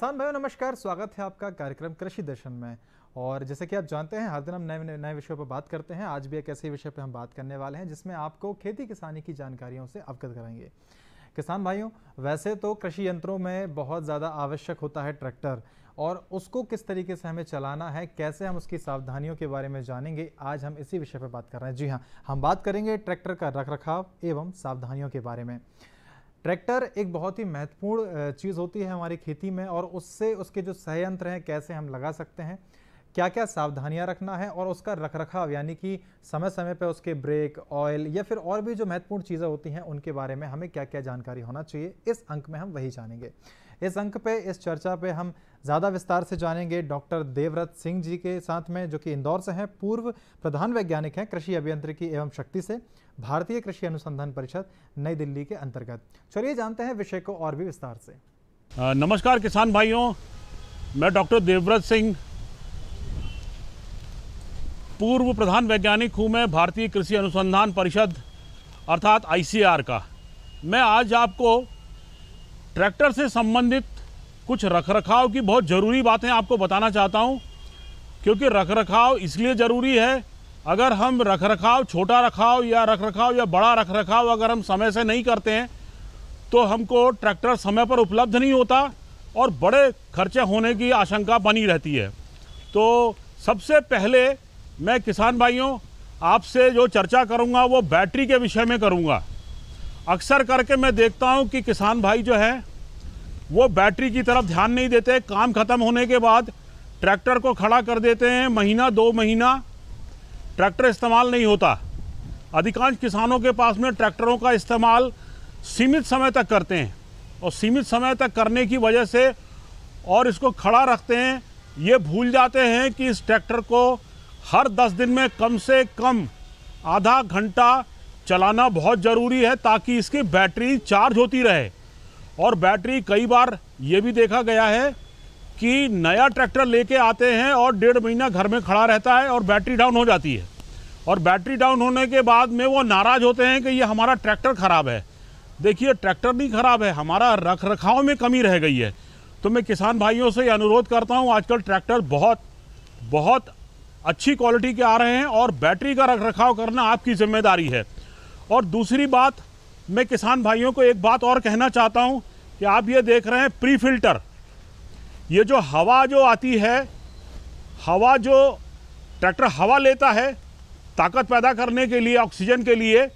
किसान भाइयों नमस्कार स्वागत है आपका कार्यक्रम कृषि दर्शन में और जैसे कि आप जानते हैं हर दिन हम नए नए विषयों पर बात करते हैं आज भी एक ऐसे विषय पर हम बात करने वाले हैं जिसमें आपको खेती किसानी की जानकारियों से अवगत कराएंगे किसान भाइयों वैसे तो कृषि यंत्रों में बहुत ज़्यादा आवश्यक होता है ट्रैक्टर और उसको किस तरीके से हमें चलाना है कैसे हम उसकी सावधानियों के बारे में जानेंगे आज हम इसी विषय पर बात कर रहे हैं जी हाँ हम बात करेंगे ट्रैक्टर का रख रखाव एवं सावधानियों के बारे में ट्रैक्टर एक बहुत ही महत्वपूर्ण चीज़ होती है हमारी खेती में और उससे उसके जो संयंत्र हैं कैसे हम लगा सकते हैं क्या क्या सावधानियां रखना है और उसका रख रखाव यानी कि समय समय पर उसके ब्रेक ऑयल या फिर और भी जो महत्वपूर्ण चीज़ें होती हैं उनके बारे में हमें क्या क्या जानकारी होना चाहिए इस अंक में हम वही जानेंगे इस अंक पे इस चर्चा पे हम ज़्यादा विस्तार से जानेंगे डॉक्टर देवव्रत सिंह जी के साथ में जो कि इंदौर से हैं पूर्व प्रधान वैज्ञानिक हैं कृषि अभियंत्रिकी एवं शक्ति से भारतीय कृषि अनुसंधान परिषद नई दिल्ली के अंतर्गत चलिए जानते हैं विषय को और भी विस्तार से नमस्कार किसान भाइयों मैं डॉक्टर देवव्रत सिंह पूर्व प्रधान वैज्ञानिक हूँ मैं भारतीय कृषि अनुसंधान परिषद अर्थात आईसीआर का मैं आज आपको ट्रैक्टर से संबंधित कुछ रखरखाव की बहुत ज़रूरी बातें आपको बताना चाहता हूँ क्योंकि रखरखाव इसलिए ज़रूरी है अगर हम रखरखाव छोटा रखाव या रखरखाव या बड़ा रखरखाव अगर हम समय से नहीं करते हैं तो हमको ट्रैक्टर समय पर उपलब्ध नहीं होता और बड़े खर्चे होने की आशंका बनी रहती है तो सबसे पहले मैं किसान भाइयों आपसे जो चर्चा करूंगा वो बैटरी के विषय में करूंगा अक्सर करके मैं देखता हूं कि किसान भाई जो है वो बैटरी की तरफ ध्यान नहीं देते काम ख़त्म होने के बाद ट्रैक्टर को खड़ा कर देते हैं महीना दो महीना ट्रैक्टर इस्तेमाल नहीं होता अधिकांश किसानों के पास में ट्रैक्टरों का इस्तेमाल सीमित समय तक करते हैं और सीमित समय तक करने की वजह से और इसको खड़ा रखते हैं ये भूल जाते हैं कि इस ट्रैक्टर को हर 10 दिन में कम से कम आधा घंटा चलाना बहुत ज़रूरी है ताकि इसकी बैटरी चार्ज होती रहे और बैटरी कई बार ये भी देखा गया है कि नया ट्रैक्टर लेके आते हैं और डेढ़ महीना घर में खड़ा रहता है और बैटरी डाउन हो जाती है और बैटरी डाउन होने के बाद में वो नाराज़ होते हैं कि ये हमारा ट्रैक्टर ख़राब है देखिए ट्रैक्टर नहीं ख़राब है हमारा रख रखाव में कमी रह गई है तो मैं किसान भाइयों से अनुरोध करता हूँ आजकल ट्रैक्टर बहुत बहुत अच्छी क्वालिटी के आ रहे हैं और बैटरी का रख रखाव करना आपकी जिम्मेदारी है और दूसरी बात मैं किसान भाइयों को एक बात और कहना चाहता हूँ कि आप ये देख रहे हैं प्री फिल्टर ये जो हवा जो आती है हवा जो ट्रैक्टर हवा लेता है ताकत पैदा करने के लिए ऑक्सीजन के लिए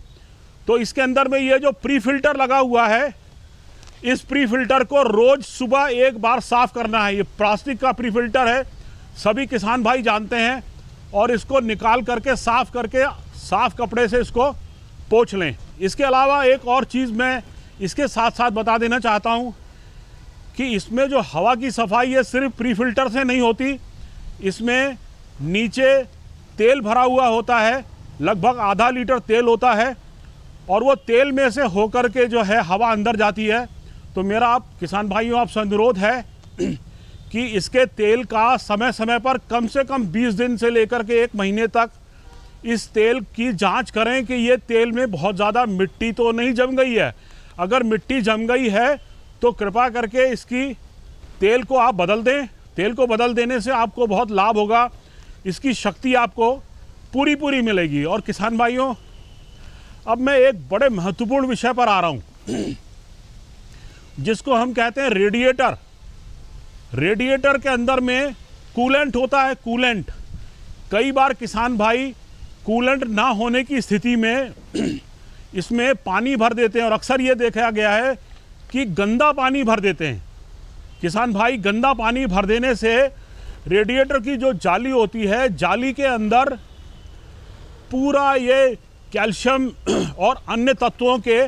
तो इसके अंदर में ये जो प्री फिल्टर लगा हुआ है इस प्री फिल्टर को रोज़ सुबह एक बार साफ़ करना है ये प्लास्टिक का प्री फिल्टर है सभी किसान भाई जानते हैं और इसको निकाल करके साफ़ करके साफ़ कपड़े से इसको पोछ लें इसके अलावा एक और चीज़ मैं इसके साथ साथ बता देना चाहता हूँ कि इसमें जो हवा की सफाई है सिर्फ प्री फिल्टर से नहीं होती इसमें नीचे तेल भरा हुआ होता है लगभग आधा लीटर तेल होता है और वो तेल में से होकर के जो है हवा अंदर जाती है तो मेरा आप किसान भाइयों आपसे अनुरोध है कि इसके तेल का समय समय पर कम से कम 20 दिन से लेकर के एक महीने तक इस तेल की जांच करें कि ये तेल में बहुत ज़्यादा मिट्टी तो नहीं जम गई है अगर मिट्टी जम गई है तो कृपा करके इसकी तेल को आप बदल दें तेल को बदल देने से आपको बहुत लाभ होगा इसकी शक्ति आपको पूरी पूरी मिलेगी और किसान भाइयों अब मैं एक बड़े महत्वपूर्ण विषय पर आ रहा हूँ जिसको हम कहते हैं रेडिएटर रेडिएटर के अंदर में कूलेंट होता है कूलेंट कई बार किसान भाई कूलेंट ना होने की स्थिति में इसमें पानी भर देते हैं और अक्सर ये देखा गया है कि गंदा पानी भर देते हैं किसान भाई गंदा पानी भर देने से रेडिएटर की जो जाली होती है जाली के अंदर पूरा ये कैल्शियम और अन्य तत्वों के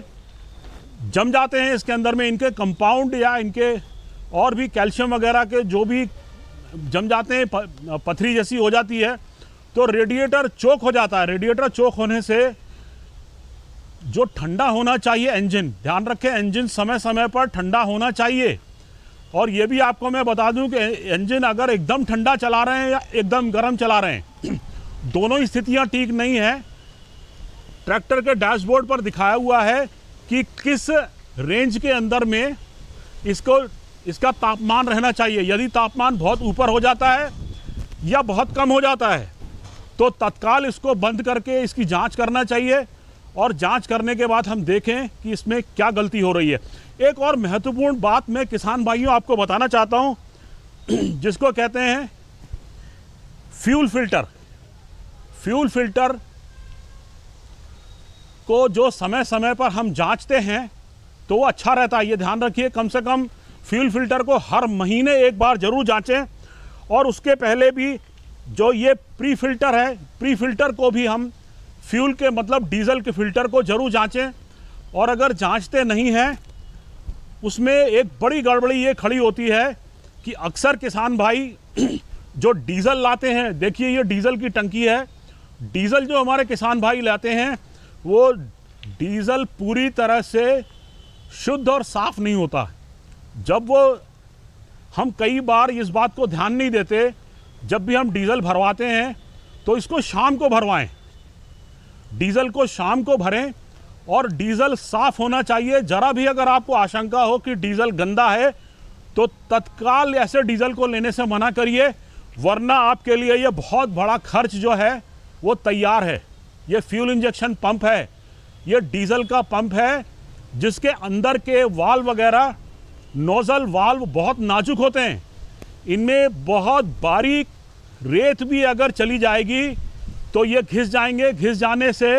जम जाते हैं इसके अंदर में इनके कंपाउंड या इनके और भी कैल्शियम वगैरह के जो भी जम जाते हैं पथरी जैसी हो जाती है तो रेडिएटर चोक हो जाता है रेडिएटर चोक होने से जो ठंडा होना चाहिए इंजन ध्यान रखें इंजन समय समय पर ठंडा होना चाहिए और ये भी आपको मैं बता दूं कि इंजन अगर एकदम ठंडा चला रहे हैं या एकदम गर्म चला रहे हैं दोनों ही स्थितियाँ ठीक नहीं है ट्रैक्टर के डैशबोर्ड पर दिखाया हुआ है कि किस रेंज के अंदर में इसको इसका तापमान रहना चाहिए यदि तापमान बहुत ऊपर हो जाता है या बहुत कम हो जाता है तो तत्काल इसको बंद करके इसकी जांच करना चाहिए और जांच करने के बाद हम देखें कि इसमें क्या गलती हो रही है एक और महत्वपूर्ण बात मैं किसान भाइयों आपको बताना चाहता हूँ जिसको कहते हैं फ्यूल फिल्टर फ्यूल फिल्टर को जो समय समय पर हम जांचते हैं तो वो अच्छा रहता है ये ध्यान रखिए कम से कम फ्यूल फिल्टर को हर महीने एक बार ज़रूर जांचें और उसके पहले भी जो ये प्री फिल्टर है प्री फिल्टर को भी हम फ्यूल के मतलब डीजल के फिल्टर को ज़रूर जांचें और अगर जांचते नहीं हैं उसमें एक बड़ी गड़बड़ी ये खड़ी होती है कि अक्सर किसान भाई जो डीज़ल लाते हैं देखिए ये डीज़ल की टंकी है डीज़ल जो हमारे किसान भाई लाते हैं वो डीज़ल पूरी तरह से शुद्ध और साफ़ नहीं होता जब वो हम कई बार इस बात को ध्यान नहीं देते जब भी हम डीज़ल भरवाते हैं तो इसको शाम को भरवाएं डीज़ल को शाम को भरें और डीज़ल साफ़ होना चाहिए ज़रा भी अगर आपको आशंका हो कि डीज़ल गंदा है तो तत्काल ऐसे डीज़ल को लेने से मना करिए वरना आपके लिए यह बहुत बड़ा खर्च जो है वो तैयार है ये फ्यूल इंजेक्शन पंप है ये डीज़ल का पंप है जिसके अंदर के वाल वगैरह नोज़ल वाल्व बहुत नाजुक होते हैं इनमें बहुत बारीक रेत भी अगर चली जाएगी तो ये घिस जाएंगे घिस जाने से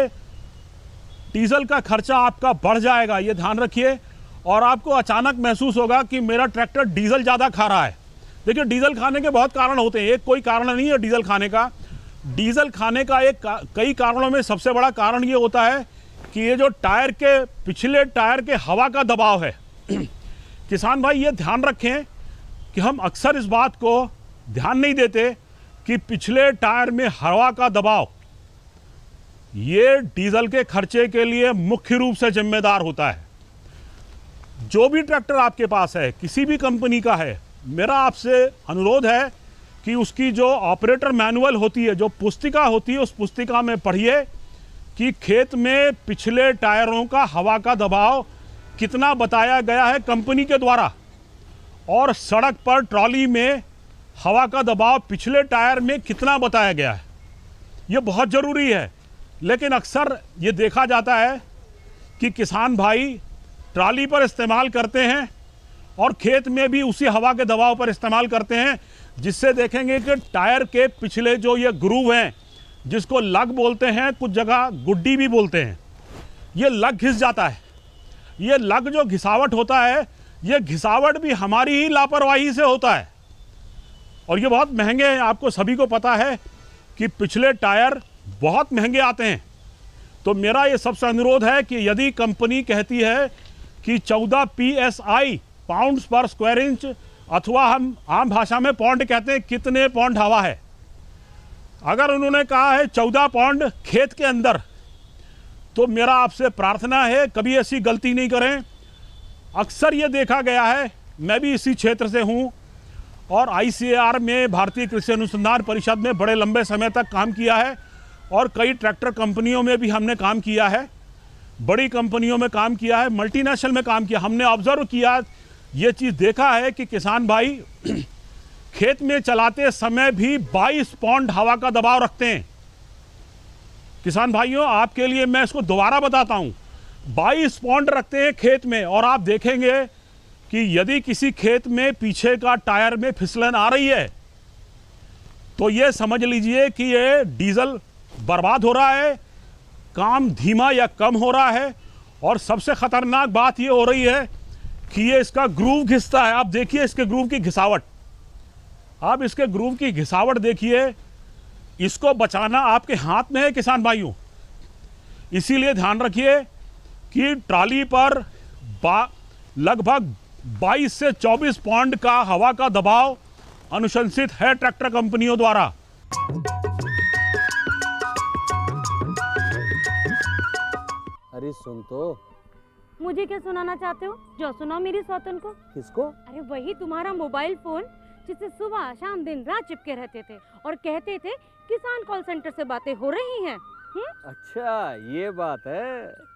डीजल का खर्चा आपका बढ़ जाएगा ये ध्यान रखिए और आपको अचानक महसूस होगा कि मेरा ट्रैक्टर डीजल ज़्यादा खा रहा है देखिए डीजल खाने के बहुत कारण होते हैं एक कोई कारण नहीं है डीजल खाने का डीजल खाने का एक का, कई कारणों में सबसे बड़ा कारण ये होता है कि ये जो टायर के पिछले टायर के हवा का दबाव है किसान भाई ये ध्यान रखें कि हम अक्सर इस बात को ध्यान नहीं देते कि पिछले टायर में हवा का दबाव ये डीजल के खर्चे के लिए मुख्य रूप से जिम्मेदार होता है जो भी ट्रैक्टर आपके पास है किसी भी कंपनी का है मेरा आपसे अनुरोध है कि उसकी जो ऑपरेटर मैनुअल होती है जो पुस्तिका होती है उस पुस्तिका में पढ़िए कि खेत में पिछले टायरों का हवा का दबाव कितना बताया गया है कंपनी के द्वारा और सड़क पर ट्रॉली में हवा का दबाव पिछले टायर में कितना बताया गया है ये बहुत ज़रूरी है लेकिन अक्सर ये देखा जाता है कि किसान भाई ट्रॉली पर इस्तेमाल करते हैं और खेत में भी उसी हवा के दबाव पर इस्तेमाल करते हैं जिससे देखेंगे कि टायर के पिछले जो ये ग्रूव हैं जिसको लग बोलते हैं कुछ जगह गुड्डी भी बोलते हैं ये लग घिस जाता है ये लग जो घिसावट होता है ये घिसावट भी हमारी ही लापरवाही से होता है और ये बहुत महंगे हैं आपको सभी को पता है कि पिछले टायर बहुत महंगे आते हैं तो मेरा ये सबसे अनुरोध है कि यदि कंपनी कहती है कि 14 P S I pound per square inch अथवा हम आम भाषा में पौंड कहते हैं कितने पौंड हवा है अगर उन्होंने कहा है 14 पौंड खेत के अंदर तो मेरा आपसे प्रार्थना है कभी ऐसी गलती नहीं करें अक्सर ये देखा गया है मैं भी इसी क्षेत्र से हूँ और आईसीएआर में भारतीय कृषि अनुसंधान परिषद में बड़े लंबे समय तक काम किया है और कई ट्रैक्टर कंपनियों में भी हमने काम किया है बड़ी कंपनियों में काम किया है मल्टीनेशनल में काम किया हमने ऑब्जर्व किया ये चीज़ देखा है कि किसान भाई खेत में चलाते समय भी 22 पौंड हवा का दबाव रखते हैं किसान भाइयों आपके लिए मैं इसको दोबारा बताता हूँ बाईस पॉइंट रखते हैं खेत में और आप देखेंगे कि यदि किसी खेत में पीछे का टायर में फिसलन आ रही है तो ये समझ लीजिए कि ये डीजल बर्बाद हो रहा है काम धीमा या कम हो रहा है और सबसे ख़तरनाक बात ये हो रही है कि ये इसका ग्रूव घिसता है आप देखिए इसके ग्रूव की घिसावट आप इसके ग्रूव की घिसावट देखिए इसको बचाना आपके हाथ में है किसान भाइयों इसीलिए ध्यान रखिए कि ट्राली पर लगभग 22 से 24 पॉइंट का हवा का दबाव अनुशंसित है ट्रैक्टर कंपनियों द्वारा अरे सुन तो मुझे क्या सुनाना चाहते हो जो सुनाओ मेरी सौतन को किसको अरे वही तुम्हारा मोबाइल फोन जिसे सुबह शाम दिन रात चिपके रहते थे और कहते थे किसान कॉल सेंटर से बातें हो रही हैं हम्म? अच्छा ये बात है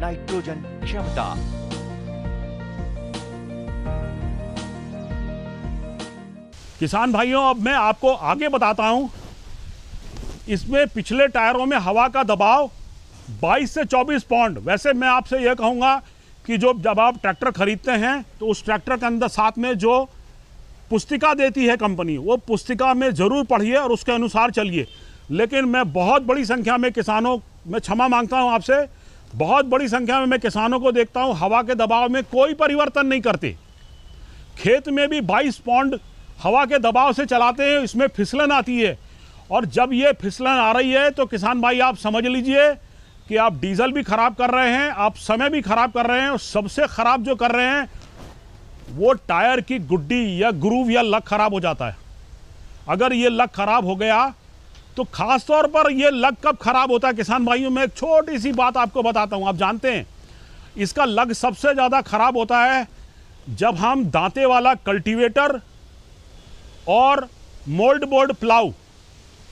नाइट्रोजन क्षमता किसान भाइयों अब मैं आपको आगे बताता हूं इसमें पिछले टायरों में हवा का दबाव 22 से 24 पॉइंट वैसे मैं आपसे यह कहूंगा कि जो जब आप ट्रैक्टर खरीदते हैं तो उस ट्रैक्टर के अंदर साथ में जो पुस्तिका देती है कंपनी वो पुस्तिका में ज़रूर पढ़िए और उसके अनुसार चलिए लेकिन मैं बहुत बड़ी संख्या में किसानों मैं क्षमा मांगता हूं आपसे बहुत बड़ी संख्या में मैं किसानों को देखता हूँ हवा के दबाव में कोई परिवर्तन नहीं करते खेत में भी 22 पौंड हवा के दबाव से चलाते हैं इसमें फिसलन आती है और जब ये फिसलन आ रही है तो किसान भाई आप समझ लीजिए कि आप डीजल भी ख़राब कर रहे हैं आप समय भी ख़राब कर रहे हैं और सबसे ख़राब जो कर रहे हैं वो टायर की गुड्डी या ग्रूव या लक ख़राब हो जाता है अगर ये लक ख़राब हो गया तो खास तौर पर यह लग कब खराब होता है किसान भाइयों में एक छोटी सी बात आपको बताता हूँ आप जानते हैं इसका लग सबसे ज़्यादा खराब होता है जब हम दांते वाला कल्टीवेटर और मोल्ड बोर्ड प्लाउ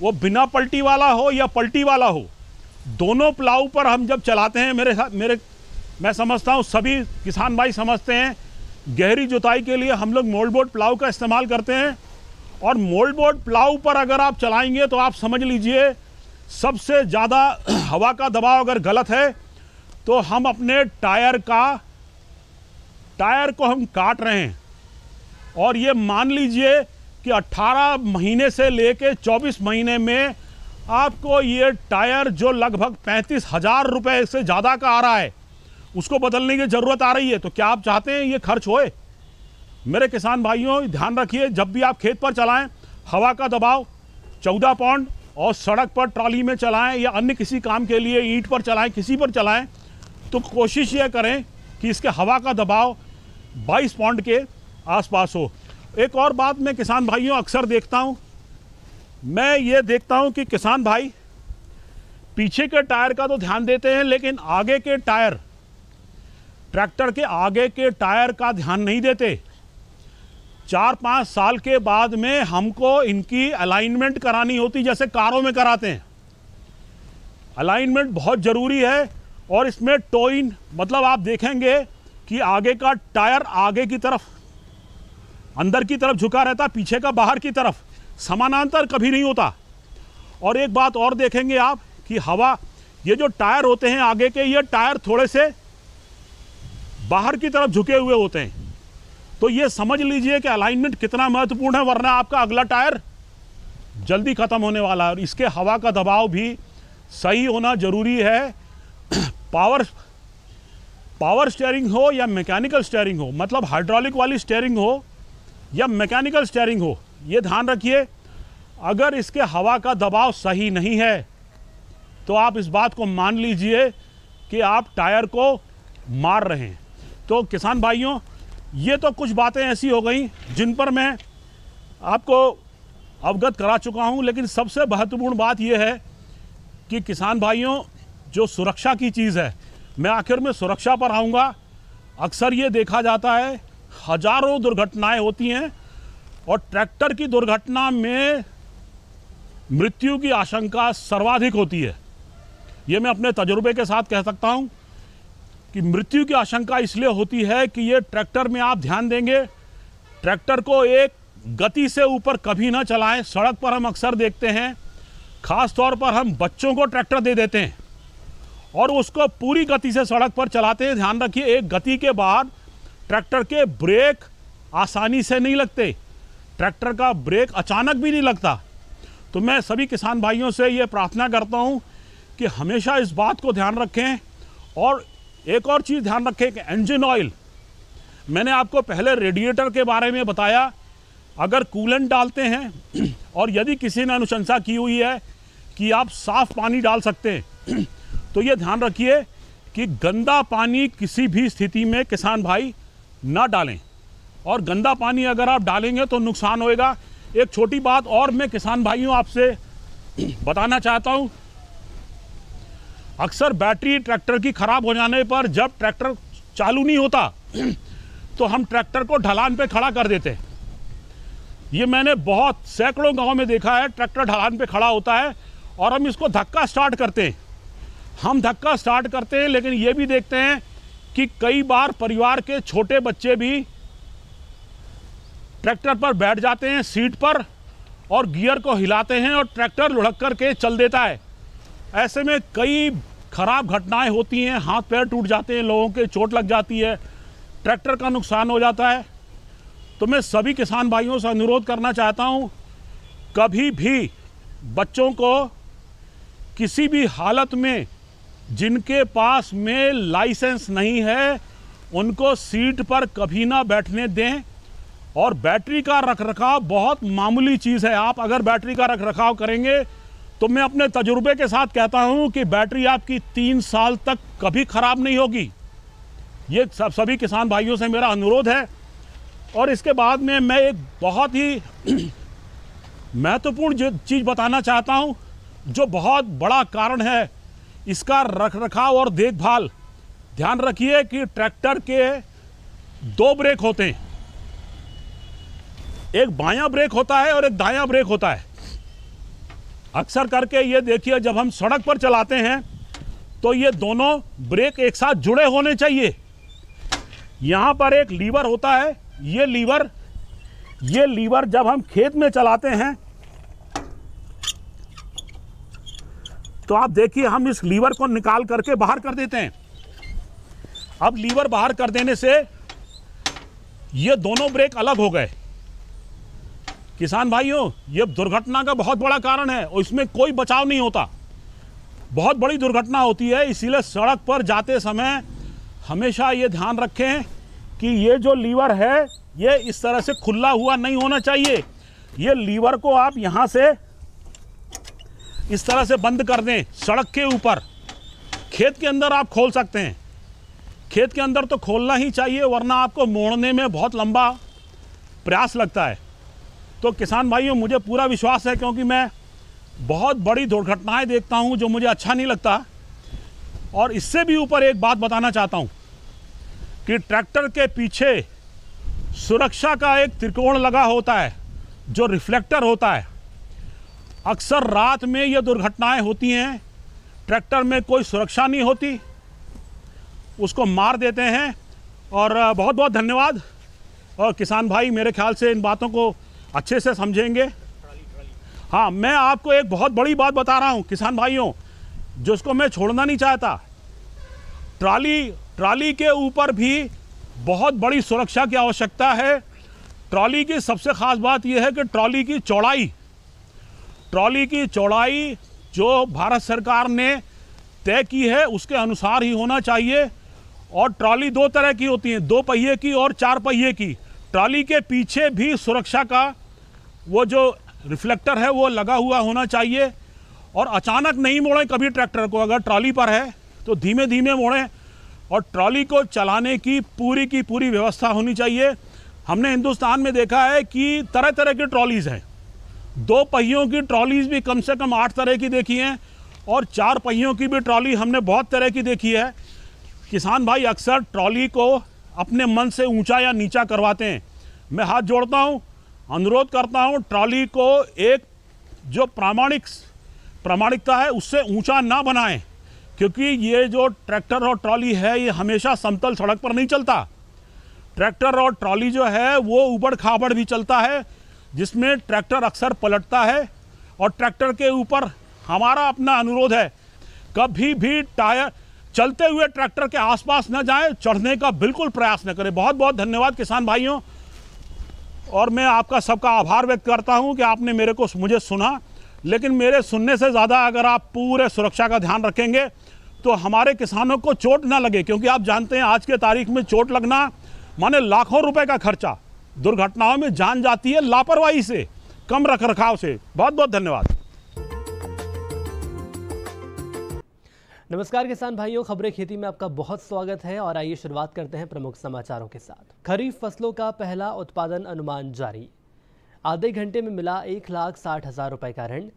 वो बिना पलटी वाला हो या पलटी वाला हो दोनों प्लाउ पर हम जब चलाते हैं मेरे साथ मेरे मैं समझता हूँ सभी किसान भाई समझते हैं गहरी जुताई के लिए हम लोग मोल्ड बोर्ड प्लाउ का इस्तेमाल करते हैं और मोल्ड बोर्ड प्लाव पर अगर आप चलाएंगे तो आप समझ लीजिए सबसे ज़्यादा हवा का दबाव अगर गलत है तो हम अपने टायर का टायर को हम काट रहे हैं और ये मान लीजिए कि 18 महीने से ले 24 महीने में आपको ये टायर जो लगभग पैंतीस हज़ार रुपये से ज़्यादा का आ रहा है उसको बदलने की ज़रूरत आ रही है तो क्या आप चाहते हैं ये खर्च होए मेरे किसान भाइयों ध्यान रखिए जब भी आप खेत पर चलाएं हवा का दबाव चौदह पौंड और सड़क पर ट्रॉली में चलाएं या अन्य किसी काम के लिए ईंट पर चलाएं किसी पर चलाएं तो कोशिश ये करें कि इसके हवा का दबाव 22 पौंड के आसपास हो एक और बात मैं किसान भाइयों अक्सर देखता हूँ मैं ये देखता हूँ कि किसान भाई पीछे के टायर का तो ध्यान देते हैं लेकिन आगे के टायर ट्रैक्टर के आगे के टायर का ध्यान नहीं देते चार पाँच साल के बाद में हमको इनकी अलाइनमेंट करानी होती जैसे कारों में कराते हैं अलाइनमेंट बहुत ज़रूरी है और इसमें टोइन मतलब आप देखेंगे कि आगे का टायर आगे की तरफ अंदर की तरफ झुका रहता पीछे का बाहर की तरफ समानांतर कभी नहीं होता और एक बात और देखेंगे आप कि हवा ये जो टायर होते हैं आगे के ये टायर थोड़े से बाहर की तरफ झुके हुए होते हैं तो ये समझ लीजिए कि अलाइनमेंट कितना महत्वपूर्ण है वरना आपका अगला टायर जल्दी ख़त्म होने वाला है और इसके हवा का दबाव भी सही होना ज़रूरी है पावर पावर स्टेयरिंग हो या मैकेनिकल स्टेयरिंग हो मतलब हाइड्रोलिक वाली स्टेयरिंग हो या मैकेनिकल स्टेयरिंग हो ये ध्यान रखिए अगर इसके हवा का दबाव सही नहीं है तो आप इस बात को मान लीजिए कि आप टायर को मार रहे हैं तो किसान भाइयों ये तो कुछ बातें ऐसी हो गई जिन पर मैं आपको अवगत करा चुका हूँ लेकिन सबसे महत्वपूर्ण बात यह है कि किसान भाइयों जो सुरक्षा की चीज़ है मैं आखिर में सुरक्षा पर आऊँगा अक्सर ये देखा जाता है हजारों दुर्घटनाएं होती हैं और ट्रैक्टर की दुर्घटना में मृत्यु की आशंका सर्वाधिक होती है ये मैं अपने तजुर्बे के साथ कह सकता हूँ कि मृत्यु की आशंका इसलिए होती है कि ये ट्रैक्टर में आप ध्यान देंगे ट्रैक्टर को एक गति से ऊपर कभी ना चलाएं सड़क पर हम अक्सर देखते हैं ख़ास तौर पर हम बच्चों को ट्रैक्टर दे देते हैं और उसको पूरी गति से सड़क पर चलाते हैं ध्यान रखिए एक गति के बाद ट्रैक्टर के ब्रेक आसानी से नहीं लगते ट्रैक्टर का ब्रेक अचानक भी नहीं लगता तो मैं सभी किसान भाइयों से ये प्रार्थना करता हूँ कि हमेशा इस बात को ध्यान रखें और एक और चीज़ ध्यान रखें कि इंजन ऑयल मैंने आपको पहले रेडिएटर के बारे में बताया अगर कूलन डालते हैं और यदि किसी ने अनुशंसा की हुई है कि आप साफ़ पानी डाल सकते हैं तो ये ध्यान रखिए कि गंदा पानी किसी भी स्थिति में किसान भाई ना डालें और गंदा पानी अगर आप डालेंगे तो नुकसान होएगा एक छोटी बात और मैं किसान भाइयों आपसे बताना चाहता हूँ अक्सर बैटरी ट्रैक्टर की ख़राब हो जाने पर जब ट्रैक्टर चालू नहीं होता तो हम ट्रैक्टर को ढलान पे खड़ा कर देते हैं ये मैंने बहुत सैकड़ों गांव में देखा है ट्रैक्टर ढलान पे खड़ा होता है और हम इसको धक्का स्टार्ट करते हैं हम धक्का स्टार्ट करते हैं लेकिन ये भी देखते हैं कि कई बार परिवार के छोटे बच्चे भी ट्रैक्टर पर बैठ जाते हैं सीट पर और गियर को हिलाते हैं और ट्रैक्टर लुढ़क करके चल देता है ऐसे में कई खराब घटनाएं होती हैं हाथ पैर टूट जाते हैं लोगों के चोट लग जाती है ट्रैक्टर का नुकसान हो जाता है तो मैं सभी किसान भाइयों से अनुरोध करना चाहता हूँ कभी भी बच्चों को किसी भी हालत में जिनके पास में लाइसेंस नहीं है उनको सीट पर कभी ना बैठने दें और बैटरी का रख रखाव बहुत मामूली चीज़ है आप अगर बैटरी का रख रखाव करेंगे तो मैं अपने तजुर्बे के साथ कहता हूँ कि बैटरी आपकी तीन साल तक कभी ख़राब नहीं होगी ये सब सभी किसान भाइयों से मेरा अनुरोध है और इसके बाद में मैं एक बहुत ही महत्वपूर्ण चीज़ बताना चाहता हूँ जो बहुत बड़ा कारण है इसका रख रखाव और देखभाल ध्यान रखिए कि ट्रैक्टर के दो ब्रेक होते हैं एक बायां ब्रेक होता है और एक दायां ब्रेक होता है अक्सर करके ये देखिए जब हम सड़क पर चलाते हैं तो ये दोनों ब्रेक एक साथ जुड़े होने चाहिए यहाँ पर एक लीवर होता है ये लीवर ये लीवर जब हम खेत में चलाते हैं तो आप देखिए हम इस लीवर को निकाल करके बाहर कर देते हैं अब लीवर बाहर कर देने से ये दोनों ब्रेक अलग हो गए किसान भाइयों ये दुर्घटना का बहुत बड़ा कारण है और इसमें कोई बचाव नहीं होता बहुत बड़ी दुर्घटना होती है इसीलिए सड़क पर जाते समय हमेशा ये ध्यान रखें कि ये जो लीवर है ये इस तरह से खुला हुआ नहीं होना चाहिए ये लीवर को आप यहाँ से इस तरह से बंद कर दें सड़क के ऊपर खेत के अंदर आप खोल सकते हैं खेत के अंदर तो खोलना ही चाहिए वरना आपको मोड़ने में बहुत लंबा प्रयास लगता है तो किसान भाइयों मुझे पूरा विश्वास है क्योंकि मैं बहुत बड़ी दुर्घटनाएं देखता हूं जो मुझे अच्छा नहीं लगता और इससे भी ऊपर एक बात बताना चाहता हूं कि ट्रैक्टर के पीछे सुरक्षा का एक त्रिकोण लगा होता है जो रिफ्लेक्टर होता है अक्सर रात में ये दुर्घटनाएं होती हैं ट्रैक्टर में कोई सुरक्षा नहीं होती उसको मार देते हैं और बहुत बहुत धन्यवाद और किसान भाई मेरे ख्याल से इन बातों को अच्छे से समझेंगे हाँ मैं आपको एक बहुत बड़ी बात बता रहा हूँ किसान भाइयों जिसको मैं छोड़ना नहीं चाहता ट्राली ट्राली के ऊपर भी बहुत बड़ी सुरक्षा की आवश्यकता है ट्रॉली की सबसे ख़ास बात यह है कि ट्रॉली की चौड़ाई ट्रॉली की चौड़ाई जो भारत सरकार ने तय की है उसके अनुसार ही होना चाहिए और ट्रॉली दो तरह की होती हैं दो पहिए की और चार पहिए की ट्रॉली के पीछे भी सुरक्षा का वो जो रिफ्लेक्टर है वो लगा हुआ होना चाहिए और अचानक नहीं मोड़ें कभी ट्रैक्टर को अगर ट्रॉली पर है तो धीमे धीमे मोड़ें और ट्रॉली को चलाने की पूरी की पूरी व्यवस्था होनी चाहिए हमने हिंदुस्तान में देखा है कि तरह तरह की ट्रॉलीज़ हैं दो पहियों की ट्रॉलीज़ भी कम से कम आठ तरह की देखी हैं और चार पहियों की भी ट्रॉली हमने बहुत तरह की देखी है किसान भाई अक्सर ट्रॉली को अपने मन से ऊंचा या नीचा करवाते हैं मैं हाथ जोड़ता हूं अनुरोध करता हूं ट्रॉली को एक जो प्रामाणिक प्रामाणिकता है उससे ऊंचा ना बनाएं क्योंकि ये जो ट्रैक्टर और ट्रॉली है ये हमेशा समतल सड़क पर नहीं चलता ट्रैक्टर और ट्रॉली जो है वो ऊबड़ खाबड़ भी चलता है जिसमें ट्रैक्टर अक्सर पलटता है और ट्रैक्टर के ऊपर हमारा अपना अनुरोध है कभी भी टायर चलते हुए ट्रैक्टर के आसपास न जाए चढ़ने का बिल्कुल प्रयास न करें बहुत बहुत धन्यवाद किसान भाइयों और मैं आपका सबका आभार व्यक्त करता हूं कि आपने मेरे को मुझे सुना लेकिन मेरे सुनने से ज़्यादा अगर आप पूरे सुरक्षा का ध्यान रखेंगे तो हमारे किसानों को चोट ना लगे क्योंकि आप जानते हैं आज के तारीख में चोट लगना माने लाखों रुपए का खर्चा दुर्घटनाओं में जान जाती है लापरवाही से कम रख रखाव से बहुत बहुत धन्यवाद नमस्कार किसान भाइयों खबरें खेती में आपका बहुत स्वागत है और आइए शुरुआत करते हैं प्रमुख समाचारों के साथ खरीफ फसलों का पहला उत्पादन अनुमान जारी आधे घंटे में मिला एक लाख साठ हजार रुपए का ऋण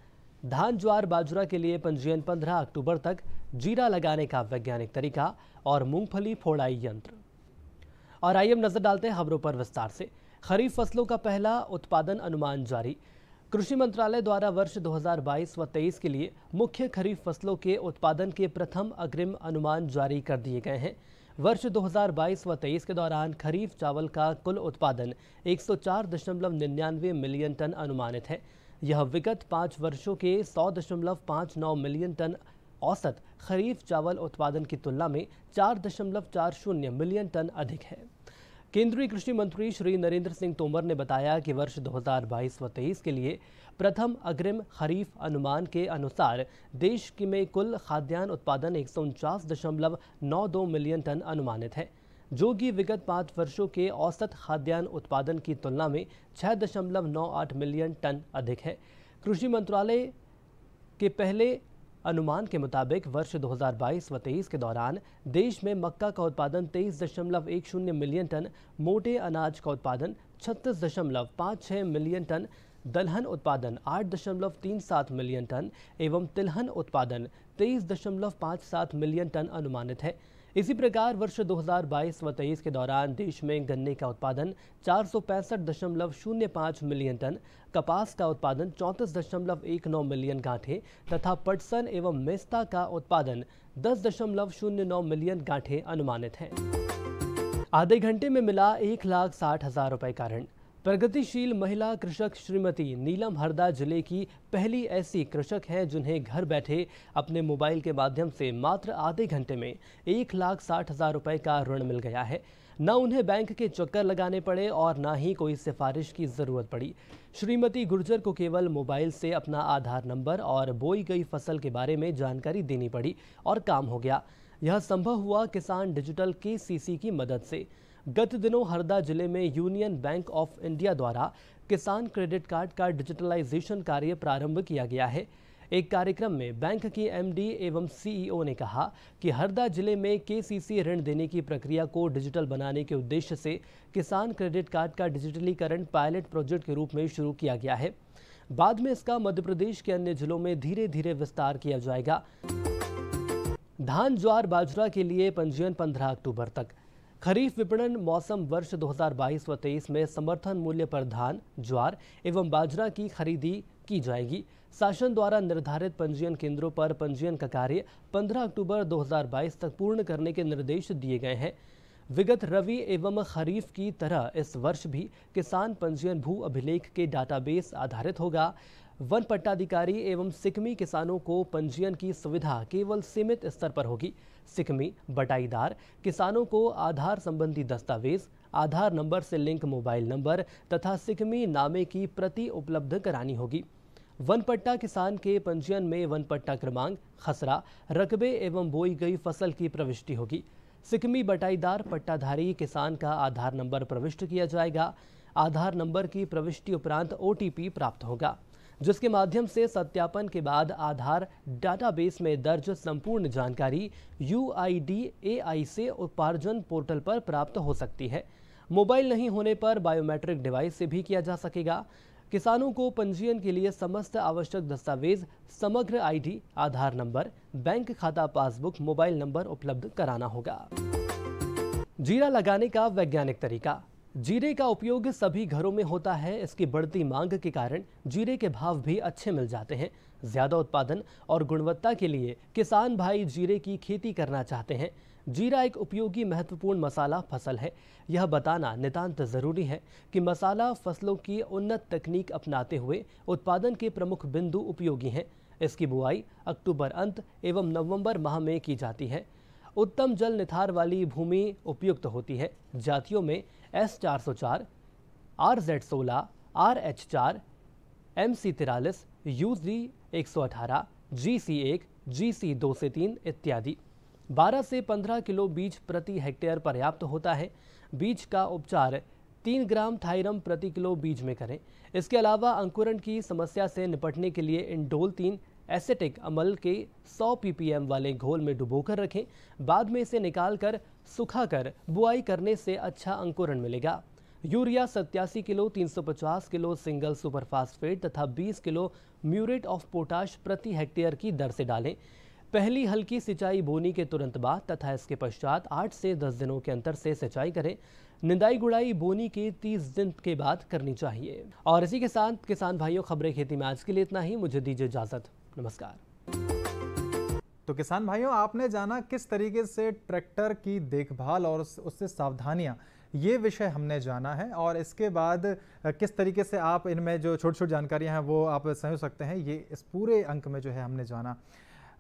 धान ज्वार बाजरा के लिए पंजीयन पंद्रह अक्टूबर तक जीरा लगाने का वैज्ञानिक तरीका और मूंगफली फोड़ाई यंत्र और आइए नजर डालते हैं खबरों पर विस्तार से खरीफ फसलों का पहला उत्पादन अनुमान जारी कृषि मंत्रालय द्वारा वर्ष 2022 व 23 के लिए मुख्य खरीफ फसलों के उत्पादन के प्रथम अग्रिम अनुमान जारी कर दिए गए हैं वर्ष 2022 व 23 के दौरान खरीफ चावल का कुल उत्पादन 104.99 मिलियन टन अनुमानित है यह विगत पाँच वर्षों के 100.59 मिलियन टन औसत खरीफ चावल उत्पादन की तुलना में 4.40 मिलियन टन अधिक है केंद्रीय कृषि मंत्री श्री नरेंद्र सिंह तोमर ने बताया कि वर्ष 2022 व तेईस के लिए प्रथम अग्रिम खरीफ अनुमान के अनुसार देश में कुल खाद्यान्न उत्पादन एक मिलियन टन अनुमानित है जो कि विगत पाँच वर्षों के औसत खाद्यान्न उत्पादन की तुलना में 6.98 मिलियन टन अधिक है कृषि मंत्रालय के पहले अनुमान के मुताबिक वर्ष 2022 व तेईस के दौरान देश में मक्का का उत्पादन तेईस दशमलव एक शून्य मिलियन टन मोटे अनाज का उत्पादन छत्तीस दशमलव पाँच छः मिलियन टन दलहन उत्पादन आठ दशमलव तीन सात मिलियन टन एवं तिलहन उत्पादन तेईस दशमलव पाँच सात मिलियन टन अनुमानित है इसी प्रकार वर्ष 2022 व 23 के दौरान देश में गन्ने का उत्पादन चार मिलियन टन कपास का उत्पादन चौंतीस दशमलव एक नौ मिलियन गांठे तथा पटसन एवं मेस्ता का उत्पादन दस दशमलव शून्य नौ मिलियन गांठे अनुमानित हैं आधे घंटे में मिला एक लाख साठ हजार रुपए का ऋण प्रगतिशील महिला कृषक श्रीमती नीलम हरदा जिले की पहली ऐसी कृषक हैं जिन्हें घर बैठे अपने मोबाइल के माध्यम से मात्र आधे घंटे में एक लाख साठ हज़ार रुपए का ऋण मिल गया है न उन्हें बैंक के चक्कर लगाने पड़े और ना ही कोई सिफारिश की ज़रूरत पड़ी श्रीमती गुर्जर को केवल मोबाइल से अपना आधार नंबर और बोई गई फसल के बारे में जानकारी देनी पड़ी और काम हो गया यह संभव हुआ किसान डिजिटल के की मदद से गत दिनों हरदा जिले में यूनियन बैंक ऑफ इंडिया द्वारा किसान क्रेडिट कार्ड का डिजिटलाइजेशन कार्य प्रारंभ किया गया है एक कार्यक्रम में बैंक की एमडी एवं सीईओ e ने कहा कि हरदा जिले में केसीसी ऋण देने की प्रक्रिया को डिजिटल बनाने के उद्देश्य से किसान क्रेडिट कार्ड का डिजिटलीकरण पायलट प्रोजेक्ट के रूप में शुरू किया गया है बाद में इसका मध्य प्रदेश के अन्य जिलों में धीरे धीरे विस्तार किया जाएगा धान ज्वार बाजरा के लिए पंजीयन 15 अक्टूबर तक खरीफ विपणन मौसम वर्ष 2022 व 23 में समर्थन मूल्य पर धान ज्वार एवं बाजरा की खरीदी की जाएगी शासन द्वारा निर्धारित पंजीयन केंद्रों पर पंजीयन का कार्य 15 अक्टूबर 2022 तक पूर्ण करने के निर्देश दिए गए हैं विगत रवि एवं खरीफ की तरह इस वर्ष भी किसान पंजीयन भू अभिलेख के डाटाबेस आधारित होगा वन पट्टाधिकारी एवं सिकमी किसानों को पंजीयन की सुविधा केवल सीमित स्तर पर होगी सिकमी बटाईदार किसानों को आधार संबंधी दस्तावेज आधार नंबर से लिंक मोबाइल नंबर तथा सिकमी नामे की प्रति उपलब्ध करानी होगी वन पट्टा किसान के पंजीयन में वन पट्टा क्रमांक खसरा रकबे एवं बोई गई फसल की प्रविष्टि होगी सिकमी बटाईदार पट्टाधारी किसान का आधार नंबर प्रविष्ट किया जाएगा आधार नंबर की प्रविष्टि उपरांत ओटीपी प्राप्त होगा जिसके माध्यम से सत्यापन के बाद आधार डाटाबेस में दर्ज संपूर्ण जानकारी यू आई से उपार्जन पोर्टल पर प्राप्त हो सकती है मोबाइल नहीं होने पर बायोमेट्रिक डिवाइस से भी किया जा सकेगा किसानों को पंजीयन के लिए समस्त आवश्यक दस्तावेज Samagra ID, Aadhaar number bank खाता पासबुक मोबाइल नंबर उपलब्ध कराना होगा जीरा लगाने का वैज्ञानिक तरीका जीरे का उपयोग सभी घरों में होता है इसकी बढ़ती मांग के कारण जीरे के भाव भी अच्छे मिल जाते हैं ज़्यादा उत्पादन और गुणवत्ता के लिए किसान भाई जीरे की खेती करना चाहते हैं जीरा एक उपयोगी महत्वपूर्ण मसाला फसल है यह बताना नितांत ज़रूरी है कि मसाला फसलों की उन्नत तकनीक अपनाते हुए उत्पादन के प्रमुख बिंदु उपयोगी हैं इसकी बुआई अक्टूबर अंत एवं नवंबर माह में की जाती है उत्तम जल निथार वाली भूमि उपयुक्त होती है जातियों में एस चार सौ चार आर जेड सोलह आर एच चार एम सी तिरालीस यू जी एक सौ अठारह जी सी एक जी सी दो से तीन इत्यादि बारह से पंद्रह किलो बीज प्रति हेक्टेयर पर्याप्त होता है बीज का उपचार तीन ग्राम थायरम प्रति किलो बीज में करें इसके अलावा अंकुरण की समस्या से निपटने के लिए इंडोल तीन एसेटिक अमल के 100 ppm वाले घोल में डुबोकर रखें बाद में इसे निकालकर सुखाकर बुआई करने से अच्छा अंकुरण मिलेगा यूरिया सत्यासी किलो 350 किलो सिंगल सुपरफास्फेट तथा 20 किलो म्यूरेट ऑफ पोटाश प्रति हेक्टेयर की दर से डालें पहली हल्की सिंचाई बोनी के तुरंत बाद तथा इसके पश्चात 8 से 10 दिनों के अंतर से सिंचाई करें निंदाई गुड़ाई बोनी के 30 दिन के बाद करनी चाहिए और इसी के साथ किसान भाइयों खबरें खेती में आज के लिए इतना ही मुझे दीजिए इजाज़त नमस्कार तो किसान भाइयों आपने जाना किस तरीके से ट्रैक्टर की देखभाल और उससे सावधानियां ये विषय हमने जाना है और इसके बाद किस तरीके से आप इनमें जो छोटी छोटी जानकारियां हैं वो आप समझ सकते हैं ये इस पूरे अंक में जो है हमने जाना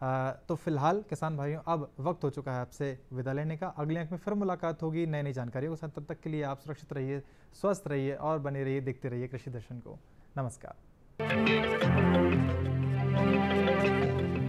आ, तो फिलहाल किसान भाइयों अब वक्त हो चुका है आपसे विदा लेने का अगले अंक में फिर मुलाकात होगी नई नई जानकारियों के साथ तब तक के लिए आप सुरक्षित रहिए स्वस्थ रहिए और बने रहिए देखते रहिए कृषि दर्शन को नमस्कार Thank you.